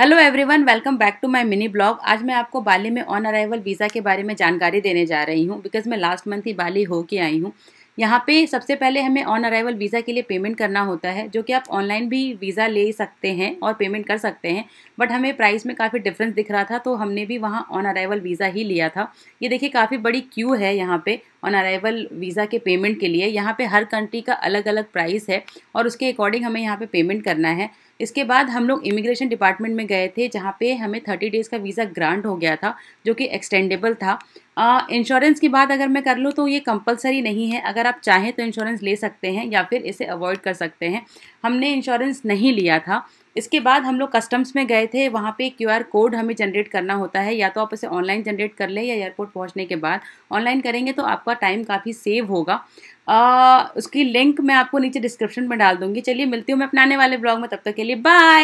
hello everyone welcome back to my mini blog आज मैं आपको बाली में ऑन अराइवल वीज़ा के बारे में जानकारी देने जा रही हूँ बिकॉज मैं लास्ट मंथ ही बाली हो के आई हूँ यहाँ पे सबसे पहले हमें ऑन अराइवल वीज़ा के लिए पेमेंट करना होता है जो कि आप ऑनलाइन भी वीज़ा ले सकते हैं और पेमेंट कर सकते हैं बट हमें प्राइस में काफ़ी डिफरेंस दिख रहा था तो हमने भी वहाँ ऑन अराइवल वीज़ा ही लिया था ये देखिए काफ़ी बड़ी क्यू है यहाँ पर ऑन अराइवल वीज़ा के पेमेंट के लिए यहाँ पर हर कंट्री का अलग अलग प्राइस है और उसके अकॉर्डिंग हमें यहाँ पर पेमेंट करना है इसके बाद हम लोग इमिग्रेशन डिपार्टमेंट में गए थे जहाँ पे हमें थर्टी डेज़ का वीज़ा ग्रांट हो गया था जो कि एक्सटेंडेबल था इंश्योरेंस की बात अगर मैं कर लूँ तो ये कंपलसरी नहीं है अगर आप चाहें तो इंश्योरेंस ले सकते हैं या फिर इसे अवॉइड कर सकते हैं हमने इंश्योरेंस नहीं लिया था इसके बाद हम लोग कस्टम्स में गए थे वहाँ पे आर कोड हमें जनरेट करना होता है या तो आप इसे ऑनलाइन जनरेट कर लें या एयरपोर्ट पहुँचने के बाद ऑनलाइन करेंगे तो आपका टाइम काफ़ी सेव होगा आ, उसकी लिंक मैं आपको नीचे डिस्क्रिप्शन में डाल दूँगी चलिए मिलती हूँ मैं अपनाने वाले ब्लॉग में तब तक के लिए बाय